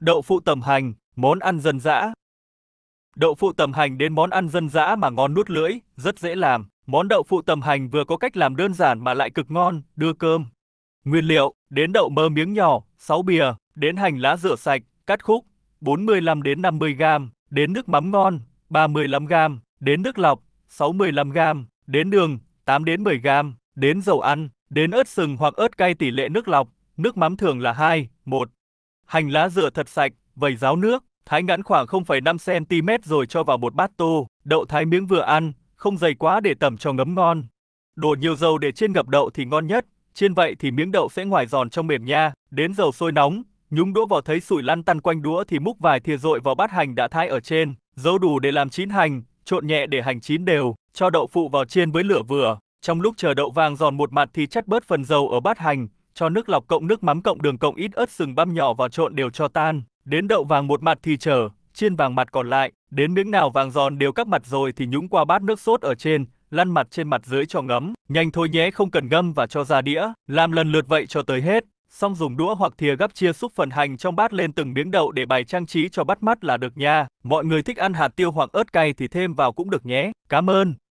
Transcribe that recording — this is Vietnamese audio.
Đậu phụ tầm hành, món ăn dân dã. Đậu phụ tầm hành đến món ăn dân dã mà ngon nuốt lưỡi, rất dễ làm. Món đậu phụ tầm hành vừa có cách làm đơn giản mà lại cực ngon, đưa cơm. Nguyên liệu: đến đậu mơ miếng nhỏ, 6 bìa, đến hành lá rửa sạch, cắt khúc, 45 đến 50 g, đến nước mắm ngon, 35 g, đến nước lọc, 65 g, đến đường, 8 đến 10 g, đến dầu ăn, đến ớt sừng hoặc ớt cay tỷ lệ nước lọc, nước mắm thường là 2, 1, hành lá rửa thật sạch, vẩy ráo nước, thái ngắn khoảng 0,5 cm rồi cho vào một bát tô, đậu thái miếng vừa ăn, không dày quá để tẩm cho ngấm ngon. Đổ nhiều dầu để chiên ngập đậu thì ngon nhất, chiên vậy thì miếng đậu sẽ ngoài giòn trong mềm nha, đến dầu sôi nóng, nhúng đũa vào thấy sủi lăn tăn quanh đũa thì múc vài thìa dội vào bát hành đã thái ở trên, dấu đủ để làm chín hành, trộn nhẹ để hành chín đều, cho đậu phụ vào chiên với lửa vừa. Trong lúc chờ đậu vàng giòn một mặt thì chắt bớt phần dầu ở bát hành, cho nước lọc cộng nước mắm cộng đường cộng ít ớt sừng băm nhỏ vào trộn đều cho tan, đến đậu vàng một mặt thì trở, chiên vàng mặt còn lại, đến miếng nào vàng giòn đều các mặt rồi thì nhúng qua bát nước sốt ở trên, lăn mặt trên mặt dưới cho ngấm, nhanh thôi nhé không cần ngâm và cho ra đĩa, làm lần lượt vậy cho tới hết. Xong dùng đũa hoặc thìa gắp chia xúc phần hành trong bát lên từng miếng đậu để bày trang trí cho bắt mắt là được nha. Mọi người thích ăn hạt tiêu hoặc ớt cay thì thêm vào cũng được nhé. Cảm ơn.